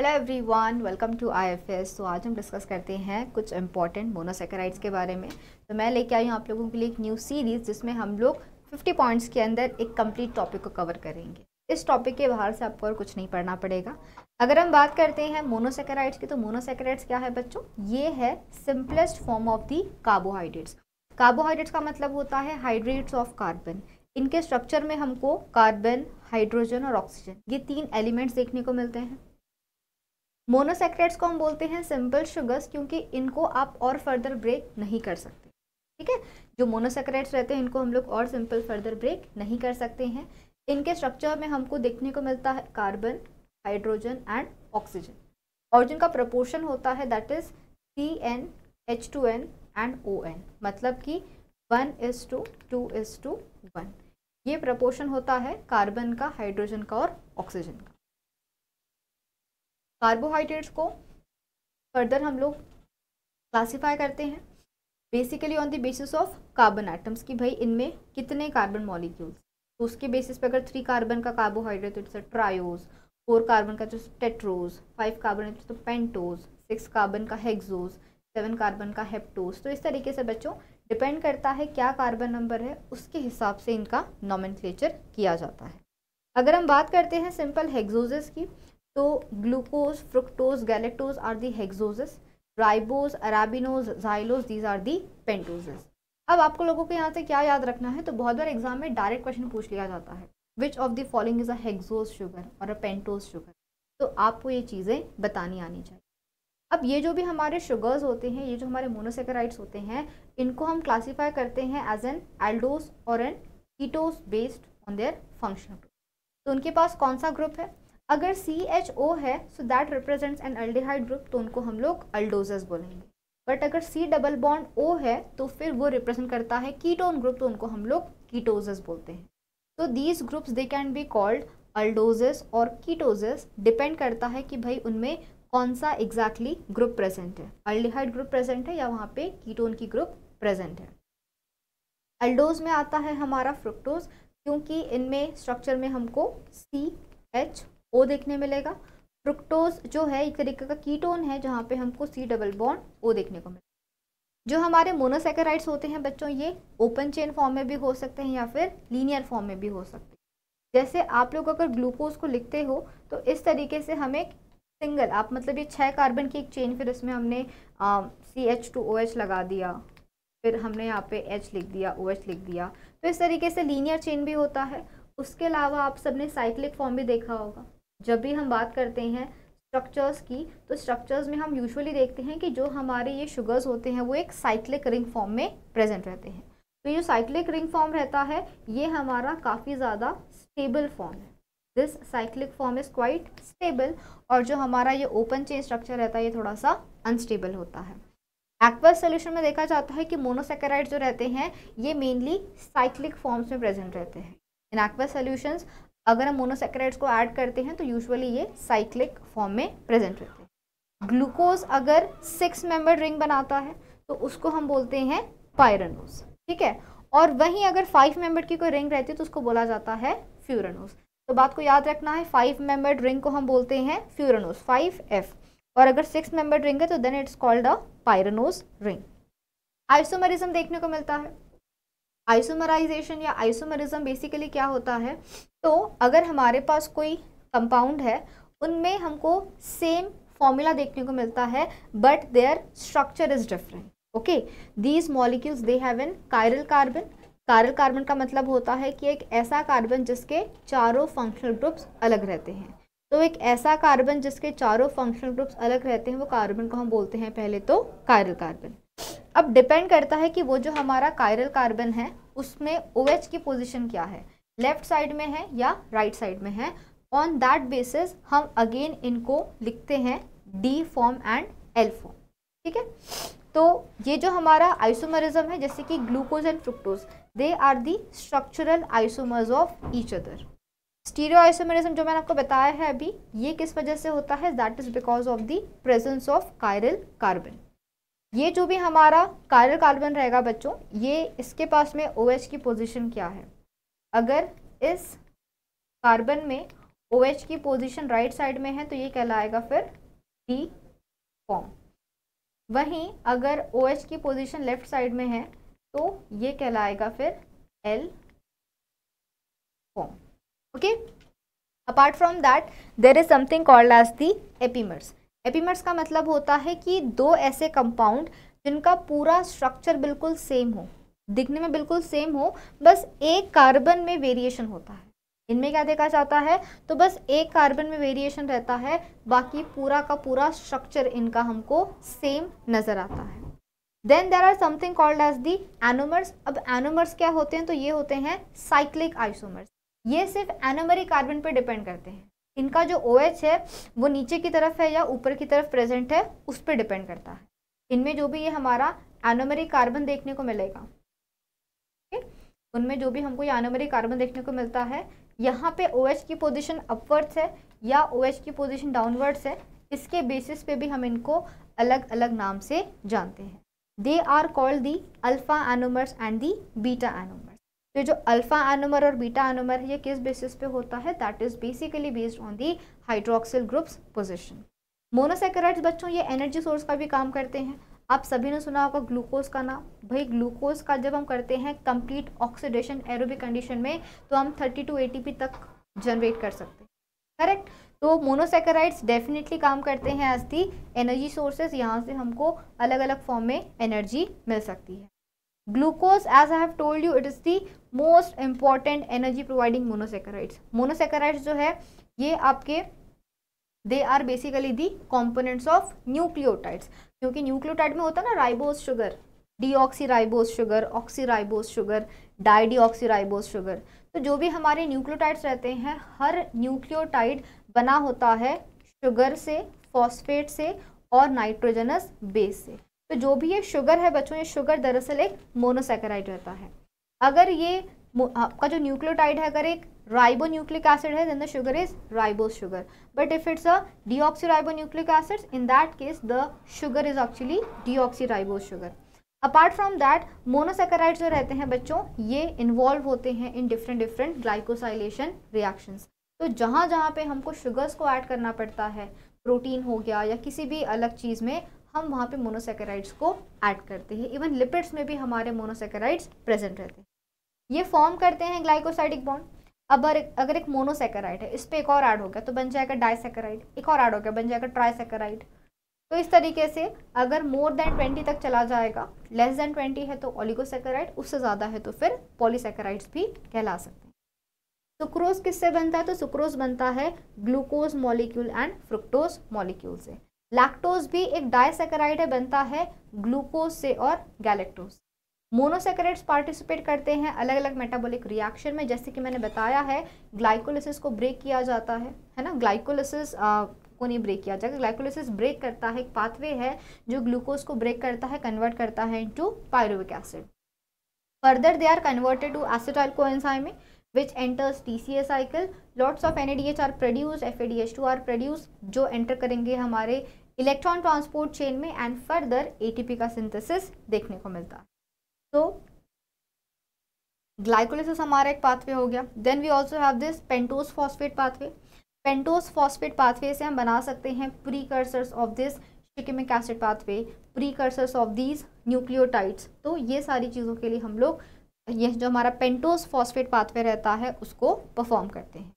Hello everyone welcome to IFS तो आज हम डिस्कस करते हैं कुछ इंपॉर्टेंट मोनोसेकेराइड्स के बारे में तो मैं लेके आई हूँ आप लोगों के लिए एक न्यू सीरीज़ जिसमें हम लोग 50 पॉइंट्स के अंदर एक कंप्लीट टॉपिक को कवर करेंगे इस टॉपिक के बाहर से आपको और कुछ नहीं पढ़ना पड़ेगा अगर हम बात करते हैं मोनोसेकेराइड्स की तो मोनोसेकेराइड्स क्या है बच्चों ये है simplest form of the carbohydrates carbohydrates का मतलब होता है हाइड्रेट्स ऑफ कार्बन इनके स्ट्रक्चर में हमको कार्बन हाइड्रोजन और ऑक्सीजन ये तीन एलिमेंट्स देखने को मिलते हैं मोनोसेक्रेट्स को हम बोलते हैं सिंपल शुगर्स क्योंकि इनको आप और फर्दर ब्रेक नहीं कर सकते ठीक है जो मोनोसेक्रेट्स रहते हैं इनको हम लोग और सिंपल फर्दर ब्रेक नहीं कर सकते हैं इनके स्ट्रक्चर में हमको देखने को मिलता है कार्बन हाइड्रोजन एंड ऑक्सीजन और जिनका प्रपोर्शन होता है that is C N H two N and O N मतलब कि one is to two is to one ये प्रपोर्शन होता है कार्बन का हाइड्रोजन का और ऑक्सीजन का कार्बोहाइड्रेट्स को फर्दर हम लोग क्लासीफाई करते हैं basically on the basis of carbon atoms कि भाई इनमें कितने कार्बन मॉलिक्यूल्स तो उसके बेसिस पे अगर थ्री कार्बन का कार्बोहाइड्रेट तो इट्स ट्रायोज फोर कार्बन का तो टेट्रोज फाइव कार्बन तो पेंटोज सिक्स कार्बन का हेक्सोज सेवन कार्बन का हेप्टोज तो इस तरीके से बच्चों डिपेंड करता है क्या कार्बन नंबर है उसके हिसाब से इनका नॉमिनक्लेचर किया जाता है अगर हम बात करते हैं सिंपल हेक्सोजेस की तो glucose fructose galactose are the hexoses ribose arabinose xylose these are the pentoses अब आपको लोगों को यहाँ से क्या याद रखना है तो बहुत बार एग्जाम में डायरेक्ट क्वेश्चन पूछ लिया जाता है which of the following is a hexose sugar और अ पेंटोज शुगर तो आपको ये चीज़ें बतानी आनी चाहिए अब ये जो भी हमारे शुगर्स होते हैं ये जो हमारे मोनोसेकेराइड्स होते हैं इनको हम क्लासीफाई करते हैं एज एन एल्डोस और an ketose based on their function तो उनके पास कौन सा ग्रुप है अगर सी एच ओ है so that represents an aldehyde group तो उनको हम लोग अल्डोजस बोलेंगे बट अगर सी डबल बॉन्ड ओ है तो फिर वो रिप्रेजेंट करता है कीटोन ग्रुप तो उनको हम लोग कीटोजस बोलते हैं तो these groups they can be called aldoses और कीटोजेस डिपेंड करता है कि भाई उनमें कौन सा एग्जैक्टली ग्रुप प्रेजेंट है अल्डिहाइड ग्रुप प्रेजेंट है या वहाँ पे कीटोन की ग्रुप प्रेजेंट है अल्डोज में आता है हमारा फ्रुक्टोज क्योंकि इनमें स्ट्रक्चर में हमको सी एच ओ देखने मिलेगा फ्रुक्टोज जो है एक तरीके का कीटोन है जहाँ पे हमको सी डबल बॉन्ड ओ देखने को मिलेगा जो हमारे मोनोसेकेराइड्स होते हैं बच्चों ये ओपन चेन फॉर्म में भी हो सकते हैं या फिर लीनियर फॉर्म में भी हो सकते हैं जैसे आप लोग अगर ग्लूकोज को लिखते हो तो इस तरीके से हमें सिंगल आप मतलब ये छः कार्बन की एक चेन फिर इसमें हमने C H two O H लगा दिया फिर हमने यहाँ पे एच लिख दिया ओ OH एच लिख दिया तो इस तरीके से लीनियर चेन भी होता है उसके अलावा आप सबने साइक्लिक फॉर्म भी देखा होगा जब भी हम बात करते हैं स्ट्रक्चर्स की तो स्ट्रक्चर्स में हम यूजुअली देखते हैं कि जो हमारे ये शुगर्स होते हैं वो एक साइक्लिक रिंग फॉर्म में प्रेजेंट रहते हैं तो ये साइक्लिक रिंग फॉर्म रहता है ये हमारा काफ़ी ज़्यादा स्टेबल फॉर्म है this cyclic form is quite stable और जो हमारा ये ओपन चेन स्ट्रक्चर रहता है ये थोड़ा सा अनस्टेबल होता है एक्वस सोल्यूशन में देखा जाता है कि मोनोसेकेराइड जो रहते हैं ये मेनली साइक्लिक फॉर्म्स में प्रेजेंट रहते हैं इन एक्वस सोल्यूशन अगर हम मोनोसेक्राइड्स को ऐड करते हैं तो यूजुअली ये साइक्लिक फॉर्म में प्रेजेंट रहते हैं ग्लूकोज अगर सिक्स मेंबर रिंग बनाता है तो उसको हम बोलते हैं पायरनोज ठीक है और वहीं अगर फाइव मेंबर की कोई रिंग रहती है तो उसको बोला जाता है फ्यूरनोज तो बात को याद रखना है फाइव मेंबर्ड रिंग को हम बोलते हैं फ्यूरनोज फाइव एफ और अगर सिक्स मेंबर्ड रिंग है तो then it's called a pyranose ring isomerism देखने को मिलता है आइसोमराइजेशन या आइसोमरिज्म बेसिकली क्या होता है तो अगर हमारे पास कोई कंपाउंड है उनमें हमको सेम फॉर्मूला देखने को मिलता है but their structure is different okay these molecules they have an chiral carbon chiral carbon का मतलब होता है कि एक ऐसा कार्बन जिसके चारों फंक्शनल ग्रुप्स अलग रहते हैं तो एक ऐसा कार्बन जिसके चारों फंक्शनल ग्रुप्स अलग रहते हैं वो कार्बन को हम बोलते हैं पहले तो कायरल कार्बन अब डिपेंड करता है कि वो जो हमारा कायरल कार्बन है उसमें ओ OH की पोजिशन क्या है लेफ्ट साइड में है या राइट right साइड में है ऑन दैट बेसिस हम अगेन इनको लिखते हैं D form and L form ठीक है तो ये जो हमारा आइसोमरिज्म है जैसे कि glucose and fructose they are the structural isomers of each other stereo isomerism जो मैंने आपको बताया है अभी ये किस वजह से होता है that is because of the presence of chiral carbon ये जो भी हमारा कायल कार्बन रहेगा बच्चों ये इसके पास में ओ OH की पोजीशन क्या है अगर इस कार्बन में ओ OH की पोजीशन राइट साइड में है तो ये कहलाएगा फिर डी फॉर्म वहीं अगर ओ OH की पोजीशन लेफ्ट साइड में है तो ये कहलाएगा फिर L form okay apart from that there is something called as the epimers epimers का मतलब होता है कि दो ऐसे कंपाउंड जिनका पूरा स्ट्रक्चर बिल्कुल सेम हो दिखने में बिल्कुल सेम हो बस एक कार्बन में वेरिएशन होता है इनमें क्या देखा जाता है तो बस एक कार्बन में वेरिएशन रहता है बाकी पूरा का पूरा स्ट्रक्चर इनका हमको सेम नज़र आता है then there are something called as the anomers अब एनोमर्स क्या होते हैं तो ये होते हैं साइक्लिक आइसोमर्स ये सिर्फ एनोमरिक कार्बन पर डिपेंड करते हैं इनका जो ओ OH है वो नीचे की तरफ है या ऊपर की तरफ प्रेजेंट है उस पर डिपेंड करता है इनमें जो भी ये हमारा एनोमरी कार्बन देखने को मिलेगा उनमें जो भी हमको ये एनोमरी कार्बन देखने को मिलता है यहाँ पे ओ OH की पोजिशन अपवर्ड्स है या ओ OH की पोजिशन डाउनवर्ड्स है इसके बेसिस पे भी हम इनको अलग अलग नाम से जानते हैं they are called the alpha anomers and the beta anomers तो जो अल्फा एनोमर और बीटा एनोमर है ये किस बेसिस पे होता है that is basically based on the hydroxyl groups position monosaccharides बच्चों ये एनर्जी सोर्स का भी काम करते हैं आप सभी ने सुना होगा ग्लूकोज का नाम भाई ग्लूकोज का जब हम करते हैं कंप्लीट ऑक्सीडेशन एरोबिक कंडीशन में तो हम थर्टी टू एटीपी तक जनरेट कर सकते हैं करेक्ट तो मोनोसेकराइड्स डेफिनेटली काम करते हैं एज दी एनर्जी सोर्सेज यहाँ से हमको अलग अलग फॉर्म में एनर्जी मिल सकती है glucose as I have told you it is the most important energy providing monosaccharides monosaccharides जो है ये आपके they are basically the components of nucleotides क्योंकि न्यूक्लियोटाइड में होता है ना ribose sugar D deoxyribose sugar oxyribose sugar dideoxyribose sugar तो जो भी हमारे न्यूक्लियोटाइड्स रहते हैं हर न्यूक्लियोटाइड बना होता है शुगर से फॉस्फेट से और नाइट्रोजनस बेस से तो जो भी ये शुगर है बच्चों ये शुगर दरअसल एक मोनोसेकेराइड रहता है अगर ये आपका जो न्यूक्लियोटाइड है अगर एक राइबो न्यूक्लिक एसिड है then the sugar is ribo sugar but if it's a ribo nucleic acid in that case the sugar is actually ribo sugar apart from that monosaccharide जो रहते हैं बच्चों ये इन्वॉल्व होते हैं in different different glycosylation reactions तो जहाँ जहाँ पे हमको शुगर्स को ऐड करना पड़ता है प्रोटीन हो गया या किसी भी अलग चीज़ में हम वहाँ पे मोनोसेकेराइड्स को ऐड करते हैं इवन लिपिड्स में भी हमारे मोनोसेकेराइड्स प्रेजेंट रहते हैं ये फॉर्म करते हैं ग्लाइकोसाइडिक बॉन्ड अब अगर एक मोनोसेकेराइड है इस पर एक और ऐड हो गया तो बन जाएगा डाइसेकेराइड एक और ऐड हो गया बन जाएगा ट्राइसेकेराइड तो इस तरीके से अगर मोर देन ट्वेंटी तक चला जाएगा लेस देन ट्वेंटी है तो ऑलिगोसेकेराइड उससे ज़्यादा है तो फिर पॉलीसेकेराइड्स भी कहला सकते हैं सुक्रोज किससे बनता है तो सुक्रोज बनता है glucose molecule and fructose molecule से लैक्टोज भी एक डायसेकेराइड है बनता है ग्लूकोज से और गैलेक्टोज मोनोसेकेराइड्स पार्टिसिपेट करते हैं अलग अलग मेटाबॉलिक रिएक्शन में जैसे कि मैंने बताया है ग्लाइकोलिसिस को ब्रेक किया जाता है है ना ग्लाइकोलिसिस को नहीं ब्रेक किया जाएगा ग्लाइकोलिसिस ब्रेक करता है एक पाथवे है जो ग्लूकोज को ब्रेक करता है कन्वर्ट करता है into pyruvic acid further they are converted to acetyl में which enters TCA cycle. Lots of NADH are produced, FADH2 are produced, जो enter करेंगे हमारे इलेक्ट्रॉन ट्रांसपोर्ट चेन में एंड फर्दर एटीपी का सिंथेसिस देखने को मिलता तो ग्लाइकोलिसिस हमारा एक पाथवे हो गया then we also have this pentose phosphate pathway pentose phosphate pathway से हम बना सकते हैं precursors of this shikimic acid pathway precursors of these nucleotides तो ये सारी चीज़ों के लिए हम लोग यह जो हमारा पेंटोस फॉस्फेट पाथवे रहता है उसको परफॉर्म करते हैं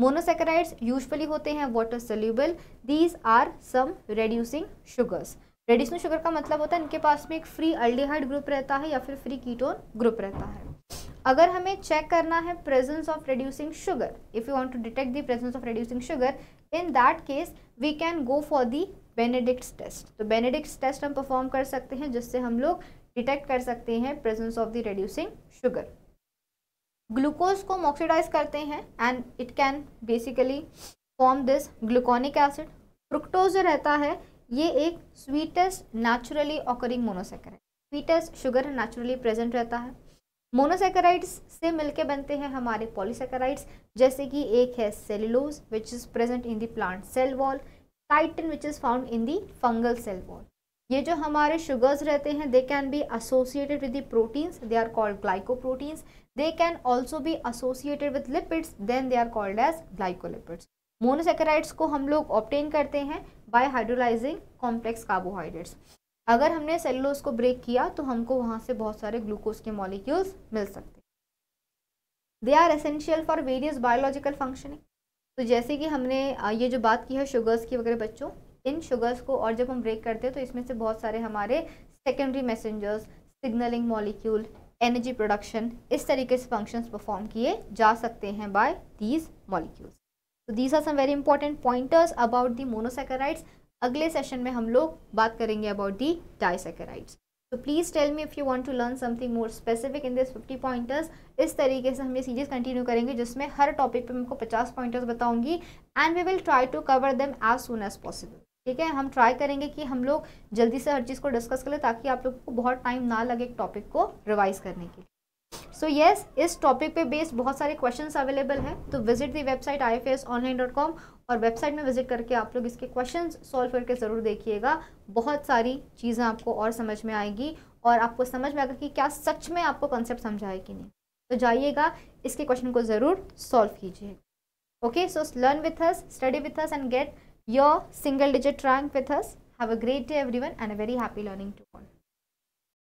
मोनोसेकराइड्स यूजुअली होते हैं water soluble these are some reducing sugars reducing sugar का मतलब होता है इनके पास में एक फ्री अल्डीहाइड ग्रुप रहता है या फिर फ्री कीटोन ग्रुप रहता है अगर हमें चेक करना है presence of reducing sugar if you want to detect the presence of reducing sugar in that case we can go for the Benedict test तो बेनेडिक्ट टेस्ट हम परफॉर्म कर सकते हैं जिससे हम लोग डिटेक्ट कर सकते हैं presence of the reducing sugar glucose को मॉक्सीडाइज करते हैं and it can basically form this gluconic acid fructose जो रहता है ये एक sweetest naturally occurring monosaccharide sweetest sugar naturally present रहता है मोनोसेकेराइड्स से मिलके बनते हैं हमारे पॉलीसेकेराइड्स जैसे कि एक है cellulose which is present in the plant cell wall chitin which is found in the fungal cell wall ये जो हमारे शुगर्स रहते हैं they can be associated with the proteins they are called glycoproteins they can also be associated with lipids then they are called as glycolipids monosaccharides को हम लोग obtain करते हैं बाय हाइड्रोलाइजिंग कॉम्प्लेक्स कार्बोहाइड्रेट्स अगर हमने cellulose को break किया तो हमको वहाँ से बहुत सारे ग्लूकोज के मॉलिक्यूल्स मिल सकते हैं they are essential for various biological functioning तो जैसे कि हमने ये जो बात की है शुगर्स की वगैरह बच्चों इन शुगर्स को और जब हम ब्रेक करते हैं तो इसमें से बहुत सारे हमारे secondary messengers signalling molecule energy production इस तरीके से फंक्शंस परफॉर्म किए जा सकते हैं बाय दीज मॉलिक्यूल्स तो these are some very important pointers about the monosaccharides अगले सेशन में हम लोग बात करेंगे अबाउट दी डाइसेकेराइड्स तो please tell me if you want to learn something more specific in this fifty pointers इस तरीके से हम ये सीरीज़ कंटिन्यू करेंगे जिसमें हर टॉपिक पे मैं आपको पचास पॉइंटर्स बताऊंगी and we will try to cover them as soon as possible ठीक है हम ट्राई करेंगे कि हम लोग जल्दी से हर चीज़ को डिस्कस कर ताकि आप लोग को बहुत टाइम ना लगे एक टॉपिक को रिवाइज करने के लिए सो येस इस टॉपिक पे बेस्ड बहुत सारे क्वेश्चंस अवेलेबल हैं तो विजिट दी वेबसाइट आई और वेबसाइट में विजिट करके आप लोग इसके क्वेश्चन सॉल्व करके ज़रूर देखिएगा बहुत सारी चीज़ें आपको और समझ में आएगी और आपको समझ में आएगा कि क्या सच में आपको कॉन्सेप्ट समझाए कि नहीं तो जाइएगा इसके क्वेश्चन को ज़रूर सॉल्व कीजिए okay so learn with us study with us and get your single digit rank with us. Have a great day everyone and a very happy learning to all.